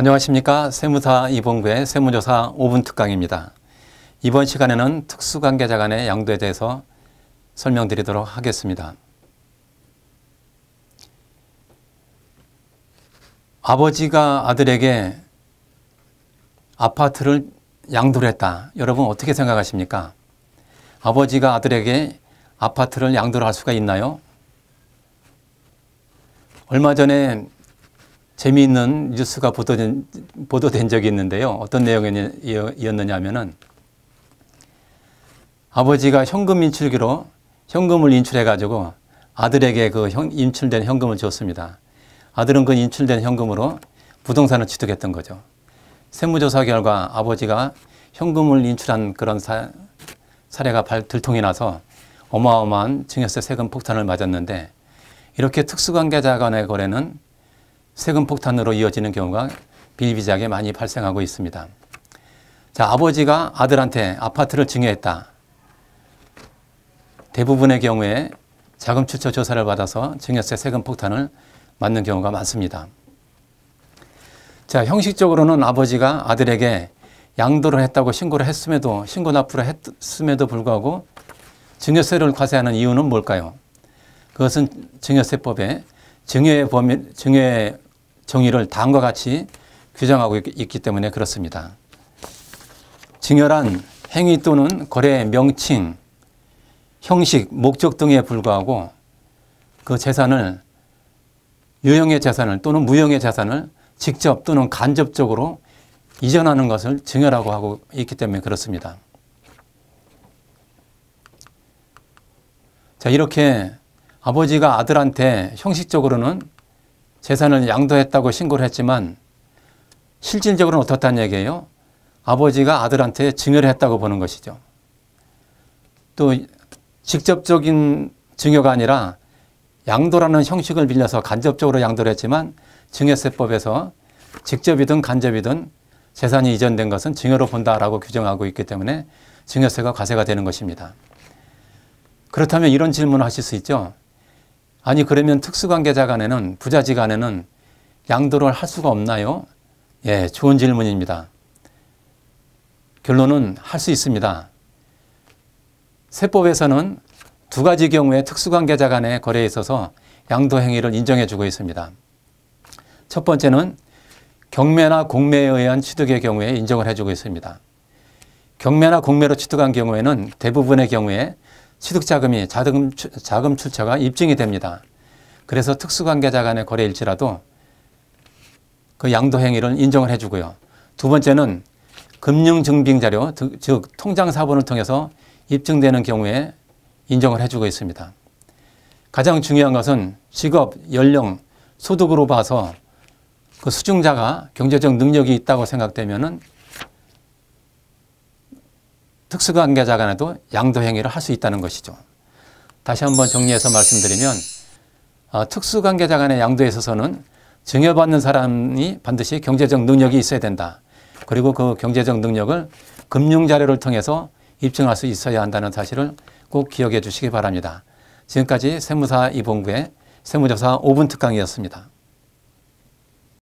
안녕하십니까. 세무사 이봉구의 세무조사 5분 특강입니다. 이번 시간에는 특수관계자 간의 양도에 대해서 설명드리도록 하겠습니다. 아버지가 아들에게 아파트를 양도를 했다. 여러분 어떻게 생각하십니까? 아버지가 아들에게 아파트를 양도를 할 수가 있나요? 얼마 전에 재미있는 뉴스가 보도된, 보도된 적이 있는데요. 어떤 내용이었느냐 하면은 아버지가 현금 인출기로 현금을 인출해가지고 아들에게 그 인출된 현금을 줬습니다. 아들은 그 인출된 현금으로 부동산을 취득했던 거죠. 세무조사 결과 아버지가 현금을 인출한 그런 사, 사례가 발, 들통이 나서 어마어마한 증여세 세금 폭탄을 맞았는데 이렇게 특수관계자 간의 거래는 세금 폭탄으로 이어지는 경우가 비일비재하게 많이 발생하고 있습니다. 자, 아버지가 아들한테 아파트를 증여했다. 대부분의 경우에 자금 추처 조사를 받아서 증여세 세금 폭탄을 맞는 경우가 많습니다. 자, 형식적으로는 아버지가 아들에게 양도를 했다고 신고를 했음에도 신고 납부를 했음에도 불구하고 증여세를 과세하는 이유는 뭘까요? 그것은 증여세법에 증여의 범위 증여의 정의를 다음과 같이 규정하고 있기 때문에 그렇습니다. 증여란 행위 또는 거래의 명칭, 형식, 목적 등에 불과하고 그 재산을 유형의 재산을 또는 무형의 재산을 직접 또는 간접적으로 이전하는 것을 증여라고 하고 있기 때문에 그렇습니다. 자, 이렇게 아버지가 아들한테 형식적으로는 재산을 양도했다고 신고를 했지만 실질적으로는 어떻다는 얘기예요? 아버지가 아들한테 증여를 했다고 보는 것이죠. 또 직접적인 증여가 아니라 양도라는 형식을 빌려서 간접적으로 양도를 했지만 증여세법에서 직접이든 간접이든 재산이 이전된 것은 증여로 본다라고 규정하고 있기 때문에 증여세가 과세가 되는 것입니다. 그렇다면 이런 질문을 하실 수 있죠. 아니 그러면 특수관계자 간에는 부자지 간에는 양도를 할 수가 없나요? 예, 좋은 질문입니다. 결론은 할 수 있습니다. 세법에서는 두 가지 경우에 특수관계자 간의 거래에 있어서 양도 행위를 인정해 주고 있습니다. 첫 번째는 경매나 공매에 의한 취득의 경우에 인정을 해주고 있습니다. 경매나 공매로 취득한 경우에는 대부분의 경우에 취득자금이 자금, 자금 출처가 입증이 됩니다. 그래서 특수관계자 간의 거래일지라도 그 양도행위를 인정을 해주고요. 두 번째는 금융증빙자료, 즉 통장사본을 통해서 입증되는 경우에 인정을 해주고 있습니다. 가장 중요한 것은 직업, 연령, 소득으로 봐서 그 수증자가 경제적 능력이 있다고 생각되면 특수관계자 간에도 양도 행위를 할 수 있다는 것이죠. 다시 한번 정리해서 말씀드리면 어, 특수관계자 간의 양도에 있어서는 증여받는 사람이 반드시 경제적 능력이 있어야 된다. 그리고 그 경제적 능력을 금융자료를 통해서 입증할 수 있어야 한다는 사실을 꼭 기억해 주시기 바랍니다. 지금까지 세무사 이봉구의 세무조사 5분 특강이었습니다.